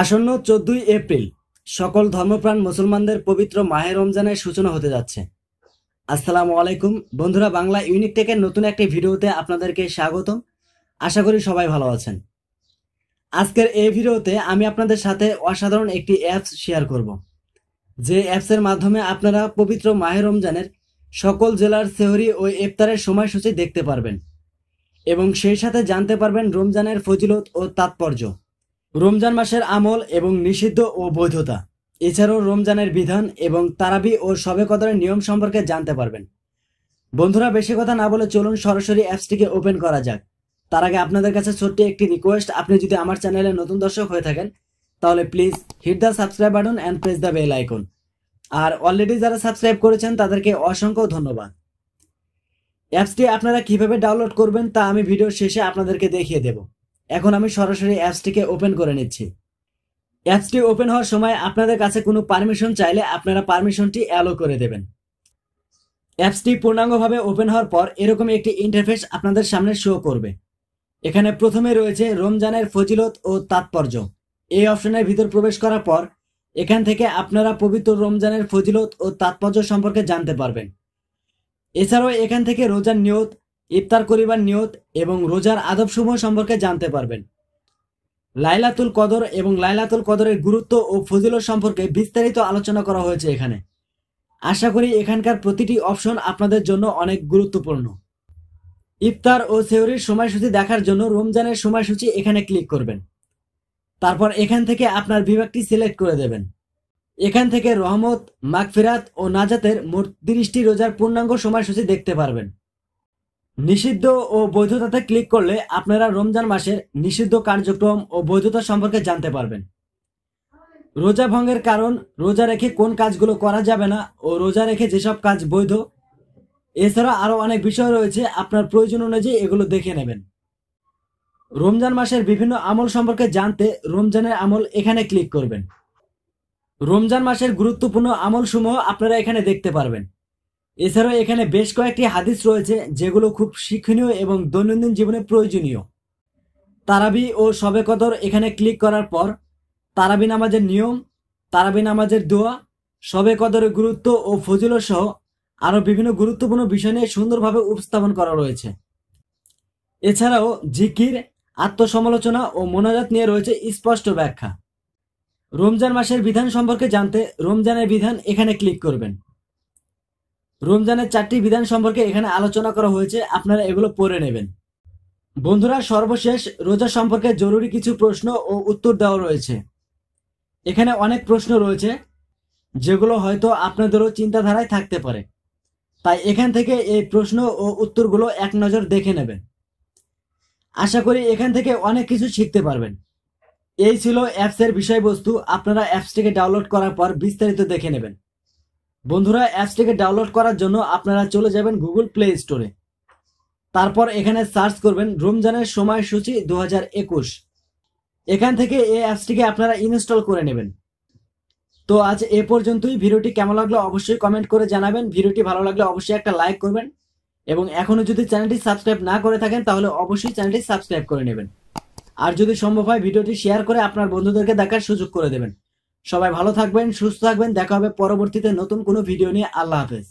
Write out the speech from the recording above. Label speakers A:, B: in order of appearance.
A: আসন্ন চোদ্দই এপ্রিল সকল ধর্মপ্রাণ মুসলমানদের পবিত্র মাহে রমজানের সূচনা হতে যাচ্ছে আসসালামু আলাইকুম বন্ধুরা বাংলা ইউনিক টেকের নতুন একটি ভিডিওতে আপনাদেরকে স্বাগতম আশা করি সবাই ভালো আছেন আজকের এই ভিডিওতে আমি আপনাদের সাথে অসাধারণ একটি অ্যাপস শেয়ার করব যে অ্যাপসের মাধ্যমে আপনারা পবিত্র মাহে রমজানের সকল জেলার সেহরি ও ইফতারের সময়সূচি দেখতে পারবেন এবং সেই সাথে জানতে পারবেন রমজানের ফজিলত ও তাৎপর্য রমজান মাসের আমল এবং নিষিদ্ধ ও বৈধতা এছাড়াও রমজানের বিধান এবং তারাবি ও সবে কদরের নিয়ম সম্পর্কে জানতে পারবেন বন্ধুরা বেশি কথা না বলে চলুন সরাসরি অ্যাপসটিকে ওপেন করা যাক তার আগে আপনাদের কাছে ছোট্ট একটি রিকোয়েস্ট আপনি যদি আমার চ্যানেলে নতুন দর্শক হয়ে থাকেন তাহলে please hit the subscribe button and press the bell icon আর অলরেডি যারা সাবস্ক্রাইব করেছেন তাদেরকে অসংখ্য ধন্যবাদ অ্যাপসটি আপনারা কিভাবে ডাউনলোড করবেন তা আমি ভিডিও শেষে আপনাদেরকে দেখিয়ে দেবো এখন আমি সরাসরি অ্যাপসটিকে ওপেন করে নিচ্ছি অ্যাপসটি ওপেন হওয়ার সময় আপনাদের কাছে কোনো পারমিশন চাইলে আপনারা পারমিশনটি অ্যালো করে দেবেন অ্যাপসটি পূর্ণাঙ্গভাবে ওপেন হওয়ার পর এরকম একটি ইন্টারফেস আপনাদের সামনে শো করবে এখানে প্রথমে রয়েছে রমজানের ফজিলত ও তাৎপর্য এই অপশনের ভিতর প্রবেশ করার পর এখান থেকে আপনারা পবিত্র রমজানের ফজিলত ও তাৎপর্য সম্পর্কে জানতে পারবেন এছাড়াও এখান থেকে রোজার নিয়ত ইফতার করিবার নিয়ত এবং রোজার আদবসমূহ সম্পর্কে জানতে পারবেন লাইলাতুল কদর এবং লাইলাতুল কদরের গুরুত্ব ও ফজিল সম্পর্কে বিস্তারিত আলোচনা করা হয়েছে এখানে আশা করি এখানকার প্রতিটি অপশন আপনাদের জন্য অনেক গুরুত্বপূর্ণ ইফতার ও সেহরির সময়সূচি দেখার জন্য রমজানের সময়সূচি এখানে ক্লিক করবেন তারপর এখান থেকে আপনার বিভাগটি সিলেক্ট করে দেবেন এখান থেকে রহমত মাগফিরাত ও নাজাতের মোট তিরিশটি রোজার পূর্ণাঙ্গ সময়সূচি দেখতে পারবেন নিষিদ্ধ ও বৈধতাতে ক্লিক করলে আপনারা রমজান মাসের নিষিদ্ধ কার্যক্রম ও বৈধতা সম্পর্কে জানতে পারবেন রোজা ভঙ্গের কারণ রোজা রেখে কোন কাজগুলো করা যাবে না ও রোজা রেখে যেসব কাজ বৈধ এছাড়া আরও অনেক বিষয় রয়েছে আপনার প্রয়োজন অনুযায়ী এগুলো দেখে নেবেন রমজান মাসের বিভিন্ন আমল সম্পর্কে জানতে রমজানের আমল এখানে ক্লিক করবেন রমজান মাসের গুরুত্বপূর্ণ আমলসমূহ আপনারা এখানে দেখতে পারবেন এছাড়াও এখানে বেশ কয়েকটি হাদিস রয়েছে যেগুলো খুব শিক্ষণীয় এবং দৈনন্দিন জীবনে প্রয়োজনীয় তারাবি ও সবে কদর এখানে ক্লিক করার পর তারাবি নামাজের নিয়ম তারাবি নামাজের দোয়া সবে কদরের গুরুত্ব ও ফজিল সহ আরও বিভিন্ন গুরুত্বপূর্ণ বিষয় নিয়ে সুন্দরভাবে উপস্থাপন করা রয়েছে এছাড়াও জিকির আত্মসমালোচনা ও মোনাজাত নিয়ে রয়েছে স্পষ্ট ব্যাখ্যা রমজান মাসের বিধান সম্পর্কে জানতে রমজানের বিধান এখানে ক্লিক করবেন রমজানের চারটি বিধান সম্পর্কে এখানে আলোচনা করা হয়েছে আপনারা এগুলো পড়ে নেবেন বন্ধুরা সর্বশেষ রোজা সম্পর্কে জরুরি কিছু প্রশ্ন ও উত্তর দেওয়া রয়েছে এখানে অনেক প্রশ্ন রয়েছে যেগুলো হয়তো আপনাদেরও চিন্তাধারায় থাকতে পারে তাই এখান থেকে এই প্রশ্ন ও উত্তরগুলো এক নজর দেখে নেবেন আশা করি এখান থেকে অনেক কিছু শিখতে পারবেন এই ছিল অ্যাপসের বিষয়বস্তু আপনারা অ্যাপসটিকে ডাউনলোড করার পর বিস্তারিত দেখে নেবেন বন্ধুরা অ্যাপসটিকে ডাউনলোড করার জন্য আপনারা চলে যাবেন গুগল প্লে স্টোরে তারপর এখানে সার্চ করবেন রমজানের সময়সূচি দু হাজার একুশ এখান থেকে এই অ্যাপসটিকে আপনারা ইনস্টল করে নেবেন তো আজ এ পর্যন্তই ভিডিওটি কেমন লাগলো অবশ্যই কমেন্ট করে জানাবেন ভিডিওটি ভালো লাগলে অবশ্যই একটা লাইক করবেন এবং এখনও যদি চ্যানেলটি সাবস্ক্রাইব না করে থাকেন তাহলে অবশ্যই চ্যানেলটি সাবস্ক্রাইব করে নেবেন আর যদি সম্ভব হয় ভিডিওটি শেয়ার করে আপনার বন্ধুদেরকে দেখার সুযোগ করে দেবেন সবাই ভালো থাকবেন সুস্থ থাকবেন দেখা হবে পরবর্তীতে নতুন কোনো ভিডিও নিয়ে আল্লাহ হাফেজ